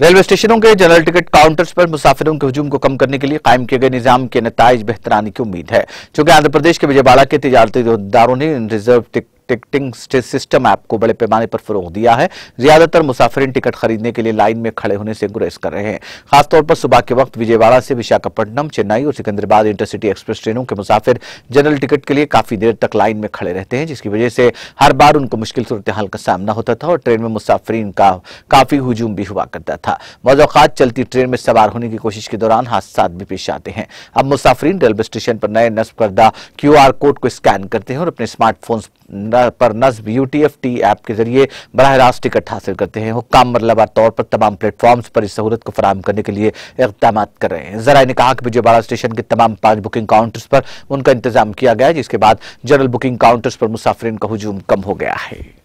railway स्टेशनों के general ticket counters पर मुसाफिरों के हजूम को कम करने के लिए कायम किए गए निजाम के नतज बेहतर आने की उम्मीद है चूंकि आंध्र प्रदेश के विजयवाड़ा के तजारतीदारों ने reserve ticket ticketing system app को बड़े पैमाने पर फरोग दिया है ज्यादातर मुसाफिर टिकट खरीदने के लिए लाइन में खड़े होने से गुरेज कर रहे हैं खासतौर पर सुबह के वक्त विजयवाड़ा से विशाखापट्टनम चेन्नई और सिकंदराबाद इंटरसिटी एक्सप्रेस ट्रेनों के मुसाफिर जनरल टिकट के लिए काफी देर तक लाइन में खड़े रहते हैं जिसकी वजह से हर बार उनको मुश्किल सूरत हाल का सामना होता था और ट्रेन में मुसाफरीन का काफी हजूम भी हुआ करता था मौजूद चलती ट्रेन में सवार होने की कोशिश के दौरान हादसा भी पेश आते हैं अब मुसाफरीन रेलवे स्टेशन पर नए नस्ब करदा क्यू कोड को स्कैन करते हैं और अपने स्मार्टफोन पर नजब U T F T app के जरिए बरह रास्त टिकट हासिल करते हैं हुक्म मरलबा तौर पर तमाम प्लेटफॉर्म्स पर इस सहूलत को फराम करने के लिए इकदाम कर रहे हैं जरा ने कहा कि विजयवाड़ा स्टेशन के तमाम पांच बुकिंग काउंटर्स पर उनका इंतजाम किया गया जिसके बाद जनरल बुकिंग काउंटर्स पर मुसाफरन का हजूम कम हो गया है